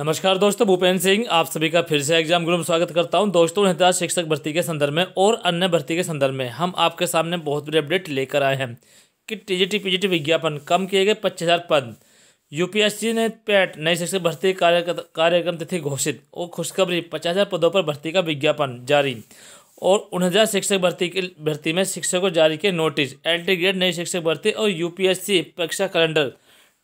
नमस्कार दोस्तों भूपेंद्र सिंह आप सभी का फिर से एग्जाम ग्रुप स्वागत करता हूं दोस्तों नेता शिक्षक भर्ती के संदर्भ में और अन्य भर्ती के संदर्भ में हम आपके सामने बहुत बड़ी अपडेट लेकर आए हैं कि टीजीटी पीजीटी विज्ञापन कम किए गए पच्चीस हज़ार पद यूपीएससी ने पैट नई शिक्षक भर्ती कार्यक्रम तिथि घोषित और खुशखबरी पचास हज़ार पदों पर भर्ती का विज्ञापन जारी और उन शिक्षक भर्ती की भर्ती में शिक्षकों जारी किए नोटिस एल ग्रेड नई शिक्षक भर्ती और यू परीक्षा calendar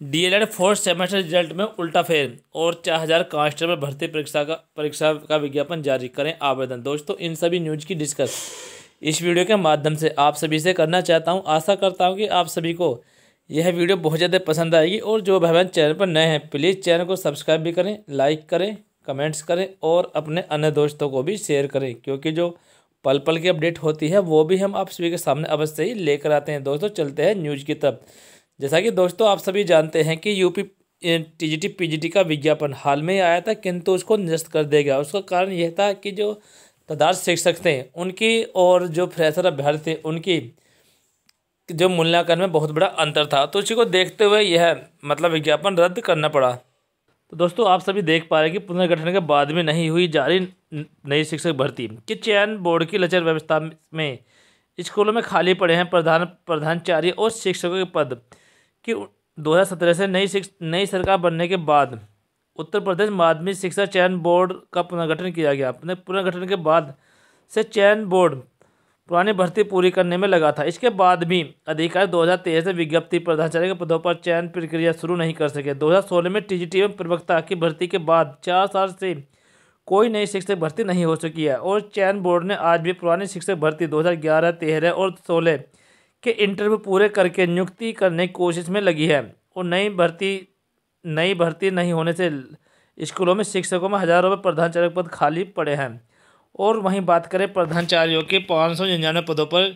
DElEd fourth semester result में उल्टा फेर और चार हज़ार कांस्टेबल भर्ती परीक्षा का परीक्षा का विज्ञापन जारी करें आवेदन दोस्तों इन सभी न्यूज की डिस्कस इस वीडियो के माध्यम से आप सभी से करना चाहता हूं आशा करता हूं कि आप सभी को यह वीडियो बहुत ज़्यादा पसंद आएगी और जो भाई बहन चैनल पर नए हैं प्लीज़ चैनल को सब्सक्राइब भी करें लाइक करें कमेंट्स करें और अपने अन्य दोस्तों को भी शेयर करें क्योंकि जो पल पल की अपडेट होती है वो भी हम आप सभी के सामने अवश्य ही लेकर आते हैं दोस्तों चलते हैं न्यूज़ की तरफ जैसा कि दोस्तों आप सभी जानते हैं कि यूपी टीजीटी पीजीटी का विज्ञापन हाल में आया था किंतु उसको निरस्त कर दिया गया उसका कारण यह था कि जो तदार शिक्षक थे उनकी और जो फ्रेशर अभ्यर्थी थे उनकी जो मूल्यांकन में बहुत बड़ा अंतर था तो उसी को देखते हुए यह मतलब विज्ञापन रद्द करना पड़ा तो दोस्तों आप सभी देख पा रहे हैं कि पुनर्गठन के बाद में नहीं हुई जारी नई शिक्षक भर्ती कि चयन बोर्ड की लचर व्यवस्था में स्कूलों में खाली पड़े हैं प्रधान प्रधानाचार्य और शिक्षकों के पद कि 2017 से नई नई सरकार बनने के बाद उत्तर प्रदेश माध्यमिक शिक्षा चयन बोर्ड का पुनर्गठन किया गया अपने पुनर्गठन के बाद से चयन बोर्ड पुरानी भर्ती पूरी करने में लगा था इसके बाद भी अधिकारी 2013 से विज्ञप्ति प्रधानाचार्य के पदों पर चयन प्रक्रिया शुरू नहीं कर सके 2016 में टीजीटी एवं प्रवक्ता की भर्ती के बाद चार साल से कोई नई शिक्षक भर्ती नहीं हो सकी है और चयन बोर्ड ने आज भी पुरानी शिक्षक भर्ती 2011, हज़ार और सोलह के इंटरव्यू पूरे करके नियुक्ति करने की कोशिश में लगी है और नई भर्ती नई भर्ती नहीं होने से स्कूलों में शिक्षकों में हज़ारों में प्रधानचार्य पद खाली पड़े हैं और वहीं बात करें प्रधानचार्यों के पाँच सौ निन्यानवे पदों पर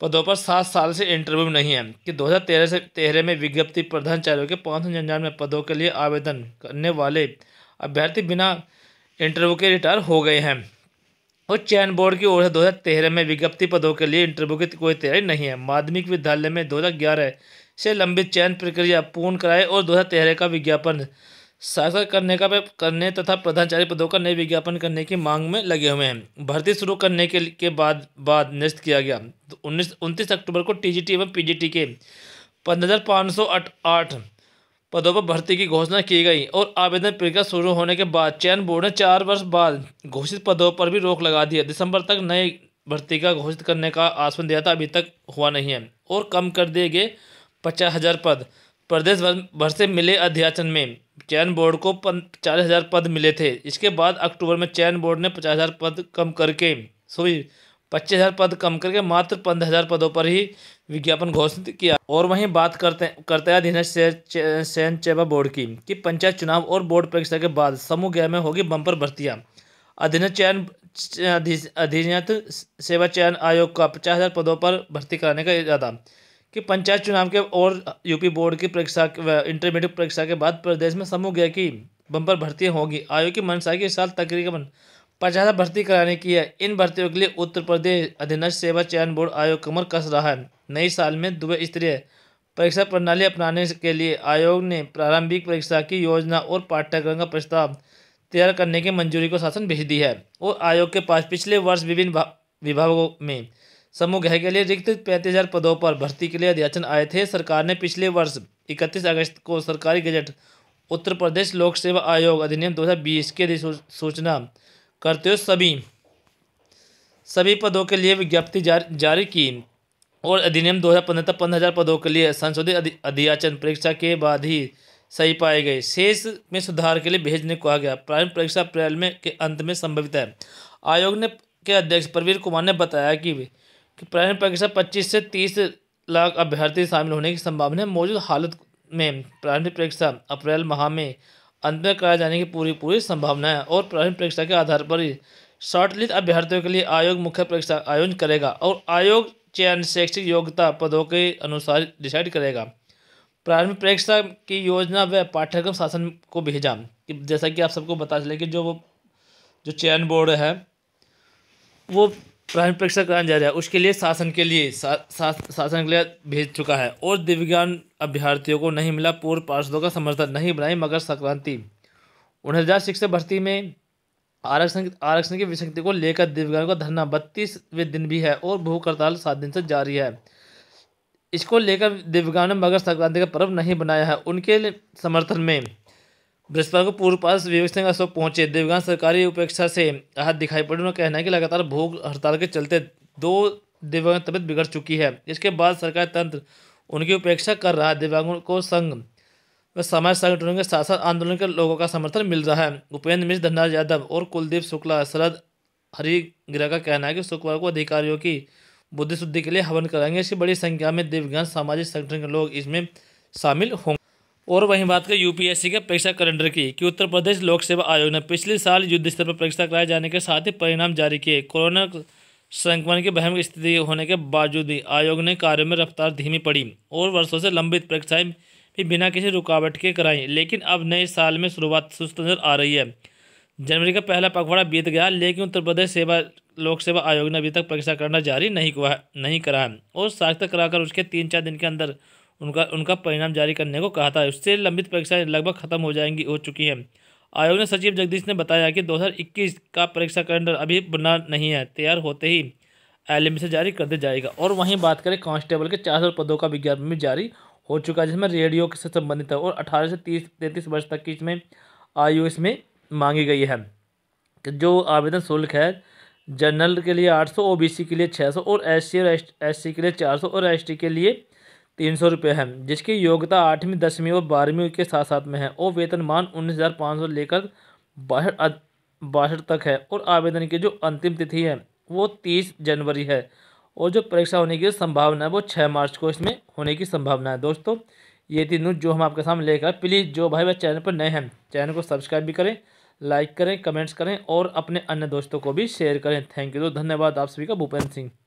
पदों पर सात साल से इंटरव्यू नहीं है कि 2013 से तेरह में विज्ञप्ति प्रधानचार्यों के पाँच सौ निन्यानवे पदों के लिए आवेदन करने वाले अभ्यर्थी बिना इंटरव्यू के रिटायर हो गए हैं उच्च चयन बोर्ड की ओर से तेरह में विज्ञप्ति पदों के लिए इंटरव्यू की कोई तैयारी नहीं है माध्यमिक विद्यालय में ग्यारह से लंबित चयन प्रक्रिया पूर्ण कराए और तेरह का विज्ञापन साक्षर करने का करने तथा प्रधानचारी पदों का नए विज्ञापन करने की मांग में लगे हुए हैं भर्ती शुरू करने के, के बाद बाद निश्चित किया गया उन्नीस उनतीस अक्टूबर को टीजीटी एवं पीजीटी के पंद्रह हज़ार पाँच सौ आठ पदों पर भर्ती की घोषणा की गई और आवेदन प्रक्रिया शुरू होने के बाद चयन बोर्ड ने चार वर्ष बाद घोषित पदों पर भी रोक लगा दी है दिसंबर तक नए भर्ती का घोषित करने का आश्वासन दिया था अभी तक हुआ नहीं है और कम कर दिए गए पचास हज़ार पद प्रदेश भर से मिले अध्याचन में चयन बोर्ड को चालीस हज़ार पद मिले थे इसके बाद अक्टूबर में चयन बोर्ड ने पचास हज़ार पद कम करके सॉरी पच्चीस हज़ार पद कम करके मात्र पंद्रह हज़ार पदों पर ही विज्ञापन घोषित किया और वहीं बात करते करते हैं अधीन से, चेबा बोर्ड की कि पंचायत चुनाव और बोर्ड परीक्षा के बाद समूह गया में होगी बम्पर भर्तियाँ अधीन चयन अधिनियत सेवा चयन आयोग का पचास हज़ार पदों पर भर्ती कराने का इरादा कि पंचायत चुनाव के और यूपी बोर्ड की परीक्षा इंटरमीडिएट परीक्षा के बाद प्रदेश में समूह गया की बम्पर भर्तियाँ होंगी आयोग की मनसा के साथ तकरीबन पचास भर्ती कराने की है इन भर्तियों के लिए उत्तर प्रदेश अधीनस्थ सेवा चयन बोर्ड आयोग कमर कस रहा है नई साल में दुबे स्तरीय परीक्षा प्रणाली अपनाने के लिए आयोग ने प्रारंभिक परीक्षा की योजना और पाठ्यक्रम का प्रस्ताव तैयार करने की मंजूरी को शासन भेज दी है और आयोग के पास पिछले वर्ष विभिन्न विभागों में समूह गह के लिए रिक्त पैंतीस हज़ार पदों पर भर्ती के लिए अध्याचन आए थे सरकार ने पिछले वर्ष इकतीस अगस्त को सरकारी गजट उत्तर प्रदेश लोक सेवा आयोग अधिनियम दो की अधिसूचना सू, करते हुए सभी सभी पदों के लिए विज्ञप्ति जारी, जारी की और अधिनियम दो हज़ार पंद्रह तक पंद्रह हज़ार पदों के लिए संशोधित अधियाचन परीक्षा के बाद ही सही पाए गए शेष में सुधार के लिए भेजने को कहा गया प्रारंभिक परीक्षा अप्रैल में के अंत में संभवित है आयोग ने के अध्यक्ष प्रवीर कुमार ने बताया कि कि प्रारंभिक परीक्षा पच्चीस से तीस लाख अभ्यर्थी शामिल होने की संभावना है मौजूद हालत में प्रारंभिक परीक्षा अप्रैल माह में अंत में कराए जाने की पूरी पूरी संभावना है और प्रारंभिक परीक्षा के आधार पर ही शॉर्टलिस्ट अभ्यर्थियों के लिए आयोग मुख्य परीक्षा आयोजन करेगा और आयोग चयन शैक्षिक योग्यता पदों के अनुसार डिसाइड करेगा प्रारंभिक परीक्षा की योजना व पाठ्यक्रम शासन को भेजा कि जैसा कि आप सबको बता चले कि जो वो जो चयन बोर्ड है वो प्राइम परीक्षा कराने जा रहा है उसके लिए शासन के लिए शासन सा, शासन के लिए भेज चुका है और दिव्यांग अभ्यर्थियों को नहीं मिला पूर्व पार्षदों का समर्थन नहीं बनाई मकर संक्रांति उन्नीस हजार शिक्षक भर्ती में आरक्षण आरक्षण की विसंगति को लेकर दिव्यांगों का धरना बत्तीसवें दिन भी है और भूख हड़ताल सात दिन से जारी है इसको लेकर दिव्यांग ने मकर संक्रांति का पर्व नहीं बनाया है उनके समर्थन में बृहस्पति को पूर्व पास विवेक सिंह अशोक पहुंचे देवगांव सरकारी उपेक्षा से राहत दिखाई पड़ी उन्होंने कहना है कि लगातार भूख हड़ताल के चलते दो दिव्यांग तबियत बिगड़ चुकी है इसके बाद सरकार तंत्र उनकी उपेक्षा कर रहा है दिव्यांगों को संघ व समाज संगठनों के साथ साथ आंदोलन के लोगों का समर्थन मिल रहा है उपेंद्र मिश्र धनराज यादव और कुलदीप शुक्ला शरद हरिग्रह का कहना है कि शुक्रवार को अधिकारियों की बुद्धि शुद्धि के लिए हवन कराएंगे इसकी बड़ी संख्या में दिव्यांग सामाजिक संगठन के लोग इसमें शामिल होंगे और वहीं बात करें यूपीएससी के परीक्षा कैलेंडर की कि उत्तर प्रदेश लोक सेवा आयोग ने पिछले साल युद्ध स्तर पर परीक्षा कराए जाने के साथ ही परिणाम जारी किए कोरोना संक्रमण की भयंकर स्थिति होने के बावजूद ही आयोग ने कार्यों में रफ्तार धीमी पड़ी और वर्षों से लंबित परीक्षाएं भी बिना किसी रुकावट के कराई लेकिन अब नए साल में शुरुआत सुस्त नजर आ रही है जनवरी का पहला पखवाड़ा बीत गया लेकिन उत्तर प्रदेश सेवा लोक सेवा आयोग ने अभी तक परीक्षा करना जारी नहीं नहीं करा और सार्थक कराकर उसके तीन चार दिन के अंदर उनका उनका परिणाम जारी करने को कहा था उससे लंबित परीक्षाएं लगभग खत्म हो जाएंगी हो चुकी हैं आयोग ने सचिव जगदीश ने बताया कि 2021 का परीक्षा कैलेंडर अभी बना नहीं है तैयार होते ही एल से जारी कर दिया जाएगा और वहीं बात करें कांस्टेबल के चार पदों का विज्ञापन भी जारी हो चुका है जिसमें रेडियो से संबंधित है और अठारह से तीस तैंतीस वर्ष तक की इसमें आयु इसमें मांगी गई है जो आवेदन शुल्क है जनरल के लिए आठ सौ ओबीसी के लिए छः सौ और एस सी और एस सी के लिए चार सौ और एस टी के लिए तीन सौ रुपये है जिसकी योग्यता आठवीं दसवीं और बारहवीं के साथ साथ में है और वेतनमान उन्नीस हज़ार पाँच सौ लेकर बासठ बासठ तक है और आवेदन की जो अंतिम तिथि है वो तीस जनवरी है और जो परीक्षा होने की संभावना है वो छः मार्च को इसमें होने की संभावना है दोस्तों ये थी न्यूज़ जो हम आपके सामने लेकर प्लीज़ जो भाई वह चैनल पर नए हैं चैनल को सब्सक्राइब भी करें लाइक करें कमेंट्स करें और अपने अन्य दोस्तों को भी शेयर करें थैंक यू तो धन्यवाद आप सभी का भूपेंद्र सिंह